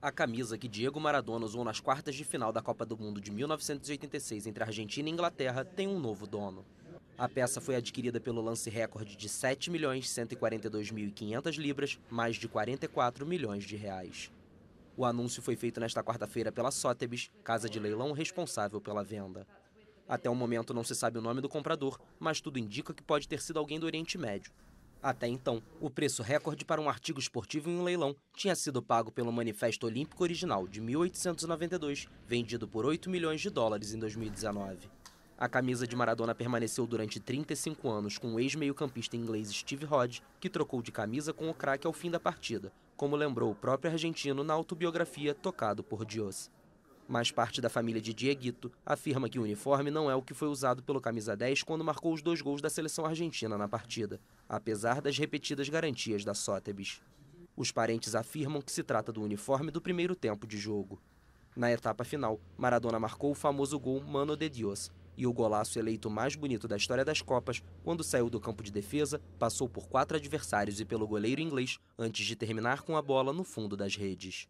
A camisa que Diego Maradona usou nas quartas de final da Copa do Mundo de 1986 entre Argentina e Inglaterra tem um novo dono. A peça foi adquirida pelo lance recorde de 7 milhões libras, mais de 44 milhões de reais. O anúncio foi feito nesta quarta-feira pela Sotheby's, casa de leilão responsável pela venda. Até o momento não se sabe o nome do comprador, mas tudo indica que pode ter sido alguém do Oriente Médio, até então, o preço recorde para um artigo esportivo em um leilão tinha sido pago pelo Manifesto Olímpico Original de 1892, vendido por 8 milhões de dólares em 2019. A camisa de Maradona permaneceu durante 35 anos com o ex-meio-campista inglês Steve Hodge, que trocou de camisa com o craque ao fim da partida, como lembrou o próprio argentino na autobiografia Tocado por Dios. Mas parte da família de Dieguito afirma que o uniforme não é o que foi usado pelo camisa 10 quando marcou os dois gols da seleção argentina na partida apesar das repetidas garantias da Sótebis. Os parentes afirmam que se trata do uniforme do primeiro tempo de jogo. Na etapa final, Maradona marcou o famoso gol Mano de Dios e o golaço eleito mais bonito da história das Copas quando saiu do campo de defesa, passou por quatro adversários e pelo goleiro inglês antes de terminar com a bola no fundo das redes.